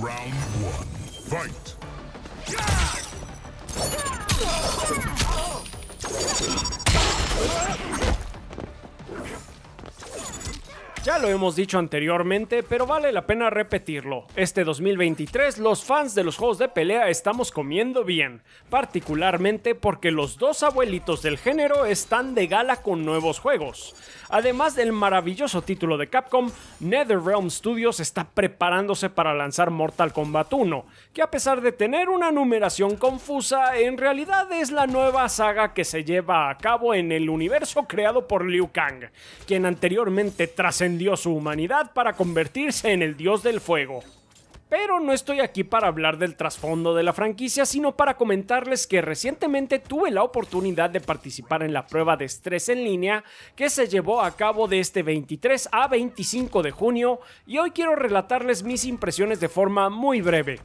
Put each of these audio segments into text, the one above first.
Round one. Fight! Yeah! Ya lo hemos dicho anteriormente, pero vale la pena repetirlo. Este 2023 los fans de los juegos de pelea estamos comiendo bien, particularmente porque los dos abuelitos del género están de gala con nuevos juegos. Además del maravilloso título de Capcom, NetherRealm Studios está preparándose para lanzar Mortal Kombat 1, que a pesar de tener una numeración confusa, en realidad es la nueva saga que se lleva a cabo en el universo creado por Liu Kang, quien anteriormente trascendió su humanidad para convertirse en el dios del fuego. Pero no estoy aquí para hablar del trasfondo de la franquicia, sino para comentarles que recientemente tuve la oportunidad de participar en la prueba de estrés en línea que se llevó a cabo de este 23 a 25 de junio y hoy quiero relatarles mis impresiones de forma muy breve.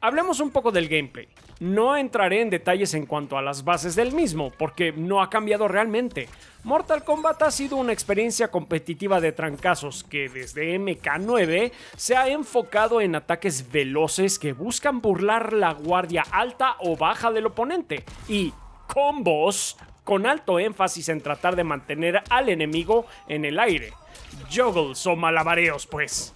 Hablemos un poco del gameplay. No entraré en detalles en cuanto a las bases del mismo, porque no ha cambiado realmente. Mortal Kombat ha sido una experiencia competitiva de trancazos que desde MK9 se ha enfocado en ataques veloces que buscan burlar la guardia alta o baja del oponente y combos con alto énfasis en tratar de mantener al enemigo en el aire. Juggles o malabareos, pues.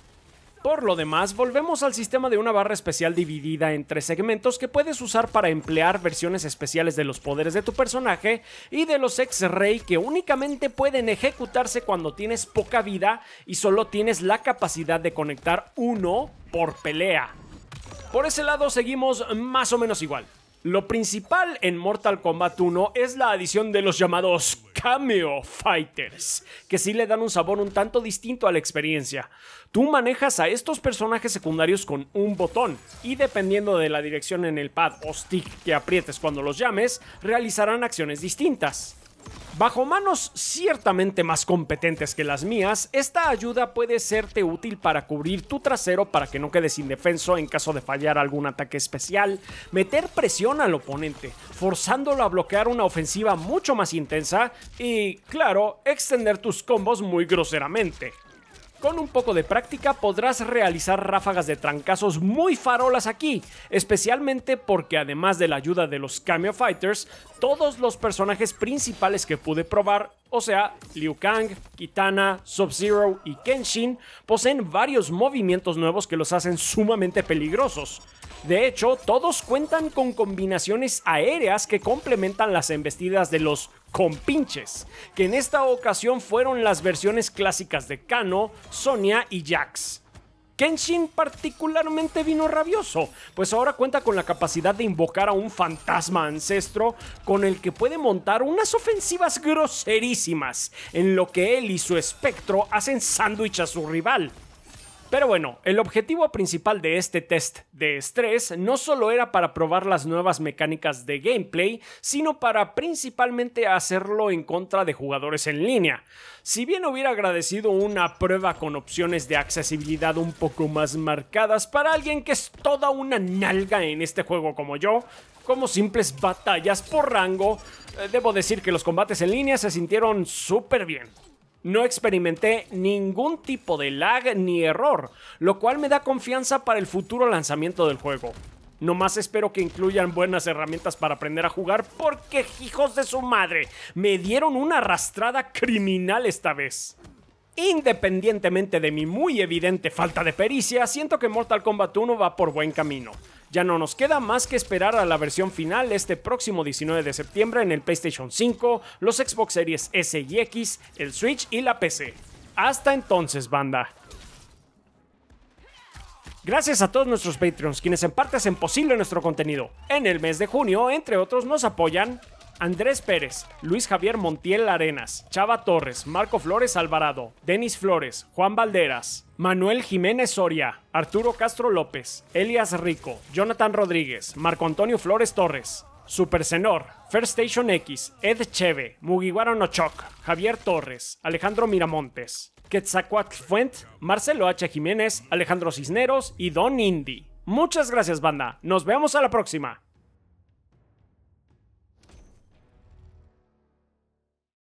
Por lo demás, volvemos al sistema de una barra especial dividida en tres segmentos que puedes usar para emplear versiones especiales de los poderes de tu personaje y de los ex ray que únicamente pueden ejecutarse cuando tienes poca vida y solo tienes la capacidad de conectar uno por pelea. Por ese lado seguimos más o menos igual. Lo principal en Mortal Kombat 1 es la adición de los llamados Cameo Fighters, que sí le dan un sabor un tanto distinto a la experiencia. Tú manejas a estos personajes secundarios con un botón y dependiendo de la dirección en el pad o stick que aprietes cuando los llames, realizarán acciones distintas. Bajo manos ciertamente más competentes que las mías, esta ayuda puede serte útil para cubrir tu trasero para que no quedes indefenso en caso de fallar algún ataque especial, meter presión al oponente, forzándolo a bloquear una ofensiva mucho más intensa y, claro, extender tus combos muy groseramente. Con un poco de práctica podrás realizar ráfagas de trancazos muy farolas aquí, especialmente porque además de la ayuda de los cameo fighters, todos los personajes principales que pude probar o sea, Liu Kang, Kitana, Sub-Zero y Kenshin, poseen varios movimientos nuevos que los hacen sumamente peligrosos. De hecho, todos cuentan con combinaciones aéreas que complementan las embestidas de los compinches, que en esta ocasión fueron las versiones clásicas de Kano, Sonia y Jax. Kenshin particularmente vino rabioso, pues ahora cuenta con la capacidad de invocar a un fantasma ancestro con el que puede montar unas ofensivas groserísimas, en lo que él y su espectro hacen sándwich a su rival. Pero bueno, el objetivo principal de este test de estrés no solo era para probar las nuevas mecánicas de gameplay, sino para principalmente hacerlo en contra de jugadores en línea. Si bien hubiera agradecido una prueba con opciones de accesibilidad un poco más marcadas para alguien que es toda una nalga en este juego como yo, como simples batallas por rango, eh, debo decir que los combates en línea se sintieron súper bien. No experimenté ningún tipo de lag ni error, lo cual me da confianza para el futuro lanzamiento del juego. No más espero que incluyan buenas herramientas para aprender a jugar porque hijos de su madre, me dieron una arrastrada criminal esta vez. Independientemente de mi muy evidente falta de pericia, siento que Mortal Kombat 1 va por buen camino. Ya no nos queda más que esperar a la versión final este próximo 19 de septiembre en el PlayStation 5, los Xbox Series S y X, el Switch y la PC. Hasta entonces, banda. Gracias a todos nuestros Patreons, quienes en parte hacen posible nuestro contenido. En el mes de junio, entre otros, nos apoyan Andrés Pérez, Luis Javier Montiel Arenas, Chava Torres, Marco Flores Alvarado, Denis Flores, Juan Valderas, Manuel Jiménez Soria, Arturo Castro López, Elias Rico, Jonathan Rodríguez, Marco Antonio Flores Torres, Super Senor, First Station X, Ed Cheve, Mugiwara Nochok, Javier Torres, Alejandro Miramontes, Quetzacuat Fuent, Marcelo H. Jiménez, Alejandro Cisneros y Don Indy. Muchas gracias, banda. Nos vemos a la próxima.